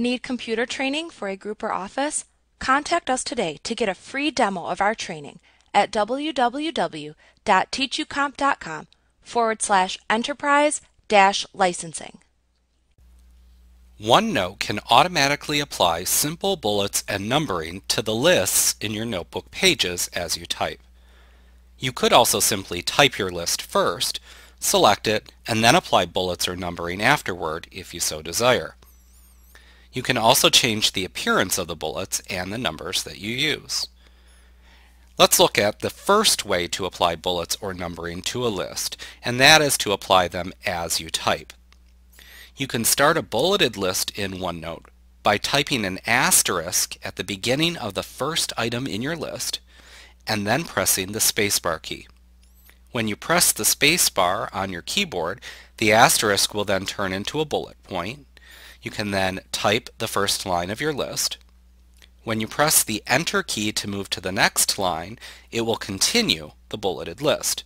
Need computer training for a group or office? Contact us today to get a free demo of our training at www.teachucomp.com forward slash enterprise dash licensing. OneNote can automatically apply simple bullets and numbering to the lists in your notebook pages as you type. You could also simply type your list first, select it, and then apply bullets or numbering afterward if you so desire. You can also change the appearance of the bullets and the numbers that you use. Let's look at the first way to apply bullets or numbering to a list, and that is to apply them as you type. You can start a bulleted list in OneNote by typing an asterisk at the beginning of the first item in your list and then pressing the spacebar key. When you press the spacebar on your keyboard, the asterisk will then turn into a bullet point you can then type the first line of your list. When you press the Enter key to move to the next line, it will continue the bulleted list.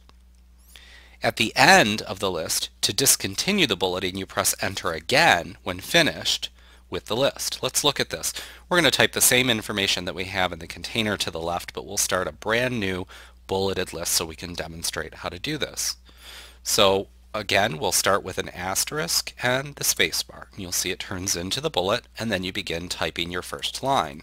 At the end of the list, to discontinue the bulleting, you press Enter again when finished with the list. Let's look at this. We're going to type the same information that we have in the container to the left, but we'll start a brand new bulleted list so we can demonstrate how to do this. So again, we'll start with an asterisk and the spacebar. You'll see it turns into the bullet, and then you begin typing your first line.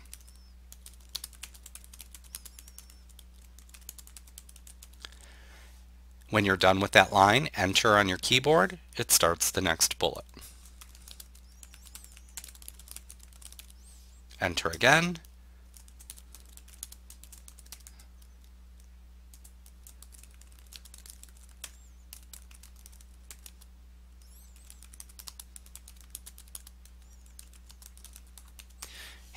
When you're done with that line, enter on your keyboard, it starts the next bullet. Enter again,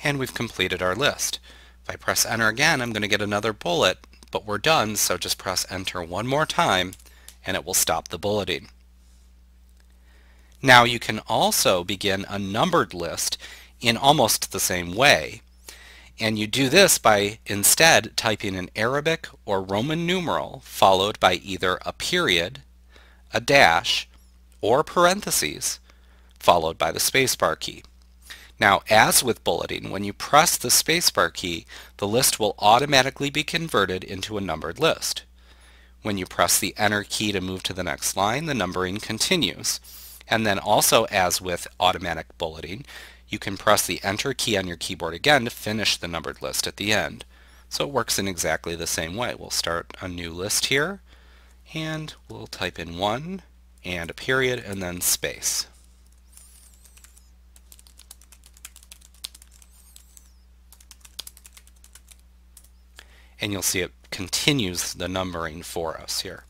and we've completed our list. If I press enter again, I'm going to get another bullet, but we're done, so just press enter one more time, and it will stop the bulleting. Now you can also begin a numbered list in almost the same way, and you do this by instead typing an Arabic or Roman numeral followed by either a period, a dash, or parentheses, followed by the spacebar key. Now, as with bulleting, when you press the spacebar key, the list will automatically be converted into a numbered list. When you press the Enter key to move to the next line, the numbering continues. And then also, as with automatic bulleting, you can press the Enter key on your keyboard again to finish the numbered list at the end. So it works in exactly the same way. We'll start a new list here, and we'll type in 1, and a period, and then space. and you'll see it continues the numbering for us here.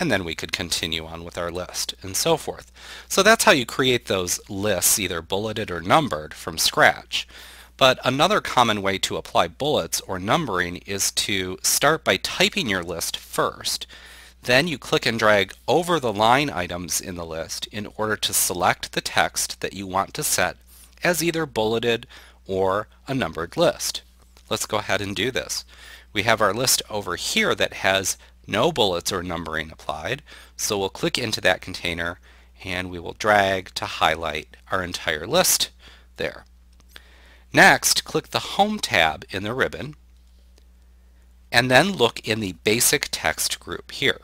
and then we could continue on with our list and so forth. So that's how you create those lists either bulleted or numbered from scratch. But another common way to apply bullets or numbering is to start by typing your list first. Then you click and drag over the line items in the list in order to select the text that you want to set as either bulleted or a numbered list. Let's go ahead and do this. We have our list over here that has no bullets or numbering applied, so we'll click into that container and we will drag to highlight our entire list there. Next, click the Home tab in the ribbon and then look in the Basic Text group here.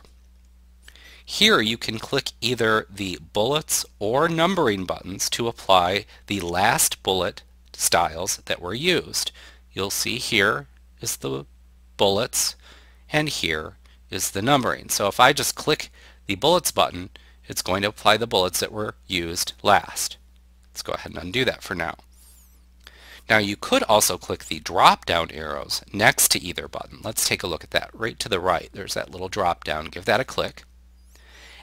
Here you can click either the bullets or numbering buttons to apply the last bullet styles that were used. You'll see here is the bullets and here is the numbering. So if I just click the bullets button, it's going to apply the bullets that were used last. Let's go ahead and undo that for now. Now you could also click the drop-down arrows next to either button. Let's take a look at that. Right to the right, there's that little drop-down. Give that a click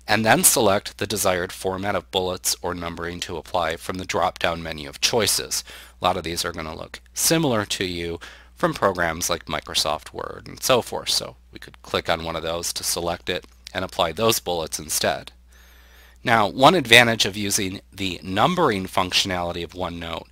and then select the desired format of bullets or numbering to apply from the drop-down menu of choices. A lot of these are going to look similar to you from programs like Microsoft Word and so forth, so we could click on one of those to select it and apply those bullets instead. Now, one advantage of using the numbering functionality of OneNote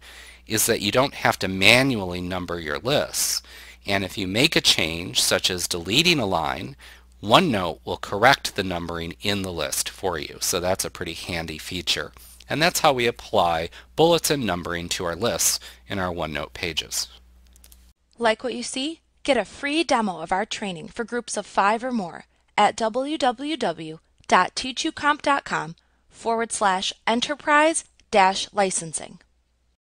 is that you don't have to manually number your lists. And if you make a change, such as deleting a line, OneNote will correct the numbering in the list for you, so that's a pretty handy feature. And that's how we apply bullets and numbering to our lists in our OneNote pages. Like what you see? Get a free demo of our training for groups of five or more at www.teachucomp.com forward slash enterprise dash licensing.